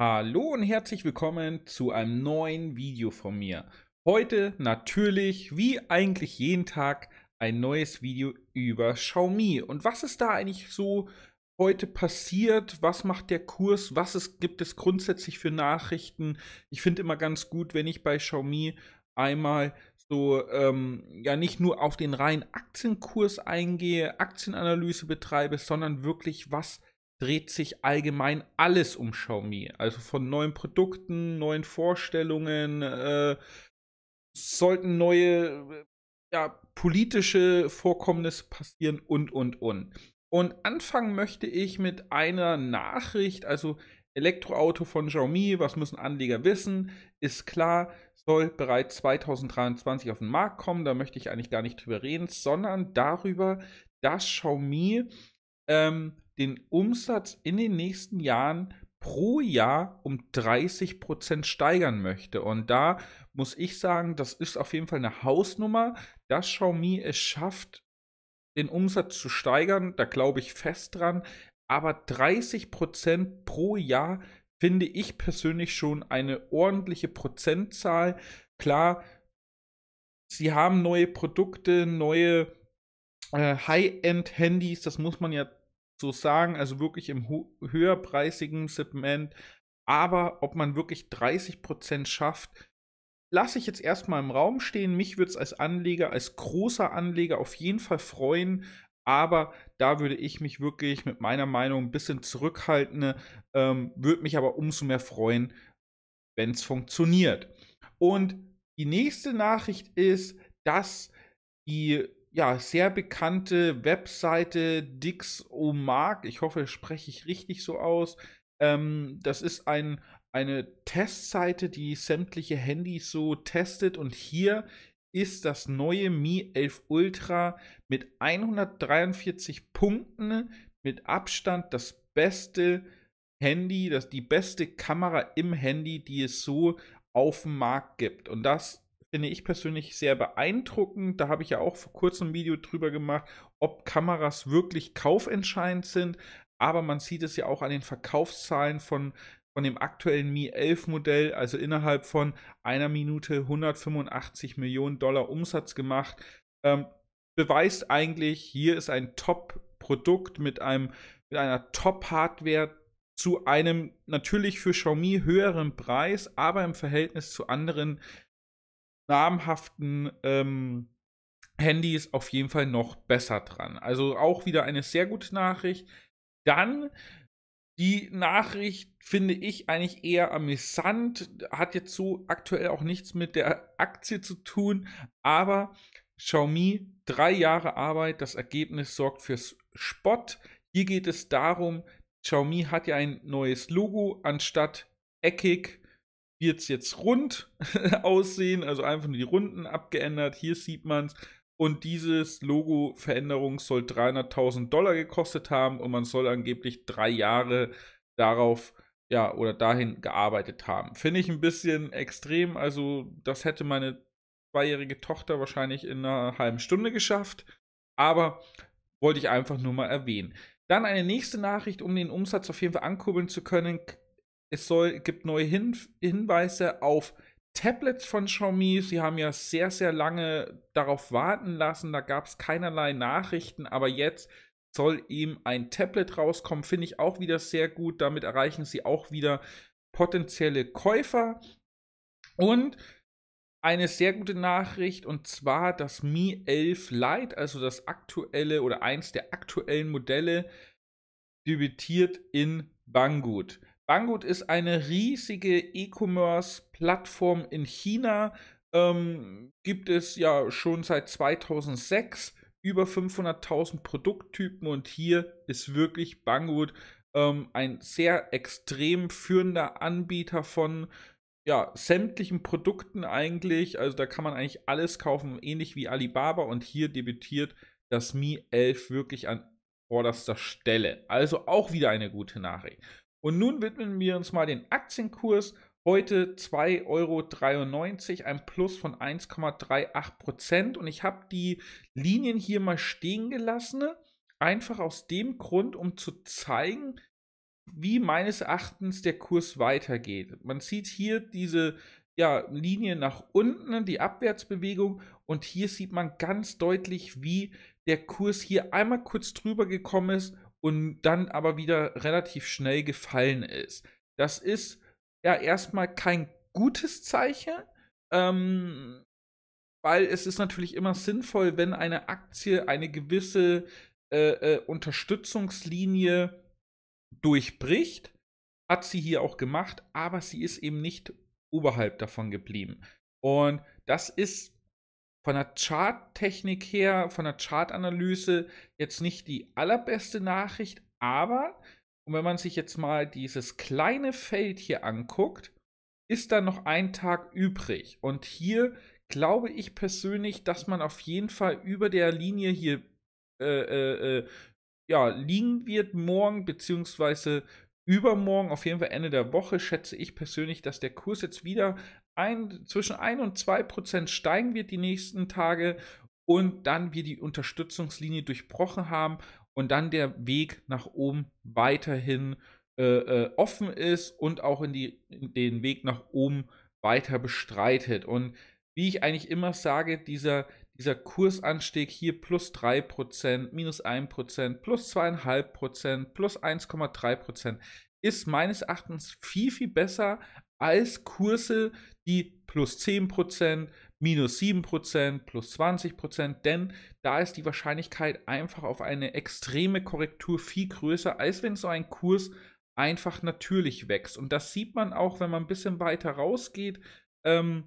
Hallo und herzlich willkommen zu einem neuen Video von mir. Heute natürlich, wie eigentlich jeden Tag, ein neues Video über Xiaomi. Und was ist da eigentlich so heute passiert? Was macht der Kurs? Was ist, gibt es grundsätzlich für Nachrichten? Ich finde immer ganz gut, wenn ich bei Xiaomi einmal so ähm, ja nicht nur auf den reinen Aktienkurs eingehe, Aktienanalyse betreibe, sondern wirklich was dreht sich allgemein alles um Xiaomi. Also von neuen Produkten, neuen Vorstellungen, äh, sollten neue äh, ja, politische Vorkommnisse passieren und, und, und. Und anfangen möchte ich mit einer Nachricht, also Elektroauto von Xiaomi, was müssen Anleger wissen, ist klar, soll bereits 2023 auf den Markt kommen, da möchte ich eigentlich gar nicht drüber reden, sondern darüber, dass Xiaomi ähm, den Umsatz in den nächsten Jahren pro Jahr um 30 Prozent steigern möchte. Und da muss ich sagen, das ist auf jeden Fall eine Hausnummer, dass Xiaomi es schafft, den Umsatz zu steigern. Da glaube ich fest dran. Aber 30 Prozent pro Jahr finde ich persönlich schon eine ordentliche Prozentzahl. Klar, sie haben neue Produkte, neue äh, High-End-Handys, das muss man ja so sagen, also wirklich im höherpreisigen Segment. Aber ob man wirklich 30% schafft, lasse ich jetzt erstmal im Raum stehen. Mich würde es als Anleger, als großer Anleger auf jeden Fall freuen. Aber da würde ich mich wirklich mit meiner Meinung ein bisschen zurückhalten, ähm, würde mich aber umso mehr freuen, wenn es funktioniert. Und die nächste Nachricht ist, dass die ja, sehr bekannte Webseite Dix Omark. Ich hoffe, spreche ich richtig so aus. Ähm, das ist ein, eine Testseite, die sämtliche Handys so testet. Und hier ist das neue Mi 11 Ultra mit 143 Punkten mit Abstand das beste Handy, das, die beste Kamera im Handy, die es so auf dem Markt gibt. Und das finde ich persönlich sehr beeindruckend. Da habe ich ja auch vor kurzem ein Video drüber gemacht, ob Kameras wirklich kaufentscheidend sind. Aber man sieht es ja auch an den Verkaufszahlen von, von dem aktuellen Mi 11 Modell, also innerhalb von einer Minute 185 Millionen Dollar Umsatz gemacht. Ähm, beweist eigentlich, hier ist ein Top-Produkt mit, mit einer Top-Hardware, zu einem natürlich für Xiaomi höheren Preis, aber im Verhältnis zu anderen namhaften ähm, Handys auf jeden Fall noch besser dran. Also auch wieder eine sehr gute Nachricht. Dann die Nachricht finde ich eigentlich eher amüsant, hat jetzt so aktuell auch nichts mit der Aktie zu tun, aber Xiaomi, drei Jahre Arbeit, das Ergebnis sorgt fürs Spott. Hier geht es darum, Xiaomi hat ja ein neues Logo anstatt eckig wird es jetzt rund aussehen, also einfach nur die Runden abgeändert. Hier sieht man es. Und dieses Logo-Veränderung soll 300.000 Dollar gekostet haben und man soll angeblich drei Jahre darauf ja, oder dahin gearbeitet haben. Finde ich ein bisschen extrem. Also, das hätte meine zweijährige Tochter wahrscheinlich in einer halben Stunde geschafft. Aber wollte ich einfach nur mal erwähnen. Dann eine nächste Nachricht, um den Umsatz auf jeden Fall ankurbeln zu können. Es soll, gibt neue Hin Hinweise auf Tablets von Xiaomi. Sie haben ja sehr, sehr lange darauf warten lassen. Da gab es keinerlei Nachrichten, aber jetzt soll eben ein Tablet rauskommen. Finde ich auch wieder sehr gut. Damit erreichen sie auch wieder potenzielle Käufer. Und eine sehr gute Nachricht und zwar das Mi 11 Lite, also das aktuelle oder eins der aktuellen Modelle, debütiert in Banggood. Banggood ist eine riesige E-Commerce-Plattform in China. Ähm, gibt es ja schon seit 2006 über 500.000 Produkttypen und hier ist wirklich Banggood ähm, ein sehr extrem führender Anbieter von ja, sämtlichen Produkten eigentlich. Also da kann man eigentlich alles kaufen, ähnlich wie Alibaba und hier debütiert das Mi 11 wirklich an vorderster Stelle. Also auch wieder eine gute Nachricht. Und nun widmen wir uns mal den Aktienkurs. Heute 2,93 Euro, ein Plus von 1,38 Prozent. Und ich habe die Linien hier mal stehen gelassen, einfach aus dem Grund, um zu zeigen, wie meines Erachtens der Kurs weitergeht. Man sieht hier diese ja, Linie nach unten, die Abwärtsbewegung und hier sieht man ganz deutlich, wie der Kurs hier einmal kurz drüber gekommen ist und dann aber wieder relativ schnell gefallen ist. Das ist ja erstmal kein gutes Zeichen, ähm, weil es ist natürlich immer sinnvoll, wenn eine Aktie eine gewisse äh, äh, Unterstützungslinie durchbricht. Hat sie hier auch gemacht, aber sie ist eben nicht oberhalb davon geblieben. Und das ist von der Charttechnik her, von der Chartanalyse jetzt nicht die allerbeste Nachricht, aber und wenn man sich jetzt mal dieses kleine Feld hier anguckt, ist da noch ein Tag übrig. Und hier glaube ich persönlich, dass man auf jeden Fall über der Linie hier äh, äh, äh ja, liegen wird morgen, beziehungsweise übermorgen, auf jeden Fall Ende der Woche, schätze ich persönlich, dass der Kurs jetzt wieder ein, zwischen 1 und 2 Prozent steigen wird die nächsten Tage und dann wir die Unterstützungslinie durchbrochen haben und dann der Weg nach oben weiterhin äh, äh offen ist und auch in, die, in den Weg nach oben weiter bestreitet. Und wie ich eigentlich immer sage, dieser, dieser Kursanstieg hier plus 3%, minus 1%, plus 2,5%, plus 1,3% ist meines Erachtens viel, viel besser als Kurse, die plus 10%, minus 7%, plus 20%, denn da ist die Wahrscheinlichkeit einfach auf eine extreme Korrektur viel größer, als wenn so ein Kurs einfach natürlich wächst. Und das sieht man auch, wenn man ein bisschen weiter rausgeht. Ähm,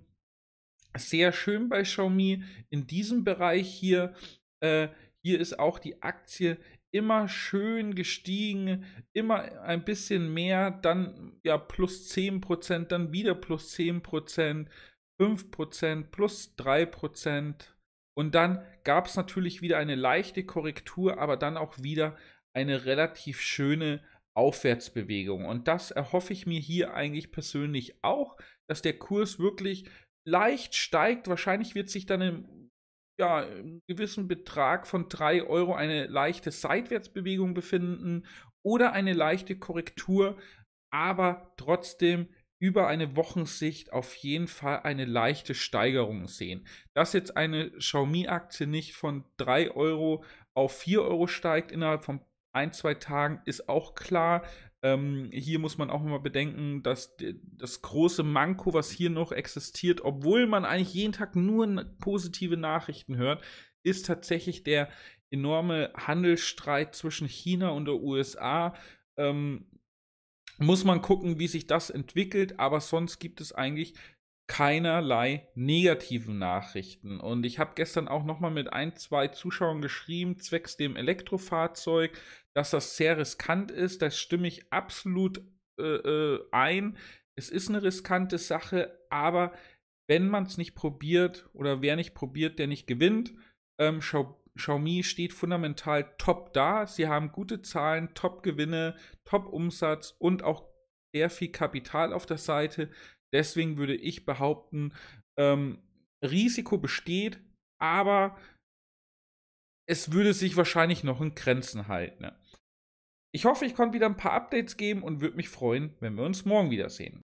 sehr schön bei Xiaomi in diesem Bereich hier. Äh, hier ist auch die Aktie immer schön gestiegen, immer ein bisschen mehr, dann ja plus 10%, dann wieder plus 10%, 5%, plus 3%. Und dann gab es natürlich wieder eine leichte Korrektur, aber dann auch wieder eine relativ schöne Aufwärtsbewegung. Und das erhoffe ich mir hier eigentlich persönlich auch, dass der Kurs wirklich leicht steigt. Wahrscheinlich wird sich dann im, ja, im gewissen Betrag von 3 Euro eine leichte Seitwärtsbewegung befinden oder eine leichte Korrektur, aber trotzdem über eine Wochensicht auf jeden Fall eine leichte Steigerung sehen. Dass jetzt eine Xiaomi-Aktie nicht von 3 Euro auf 4 Euro steigt innerhalb von ein, zwei Tagen ist auch klar. Ähm, hier muss man auch mal bedenken, dass das große Manko, was hier noch existiert, obwohl man eigentlich jeden Tag nur positive Nachrichten hört, ist tatsächlich der enorme Handelsstreit zwischen China und der USA. Ähm, muss man gucken, wie sich das entwickelt, aber sonst gibt es eigentlich keinerlei negativen Nachrichten. Und ich habe gestern auch nochmal mit ein, zwei Zuschauern geschrieben, zwecks dem Elektrofahrzeug, dass das sehr riskant ist. Das stimme ich absolut äh, äh ein. Es ist eine riskante Sache, aber wenn man es nicht probiert oder wer nicht probiert, der nicht gewinnt. Ähm, Xiaomi steht fundamental top da. Sie haben gute Zahlen, top Gewinne, top Umsatz und auch sehr viel Kapital auf der Seite. Deswegen würde ich behaupten, ähm, Risiko besteht, aber es würde sich wahrscheinlich noch in Grenzen halten. Ne? Ich hoffe, ich konnte wieder ein paar Updates geben und würde mich freuen, wenn wir uns morgen wiedersehen.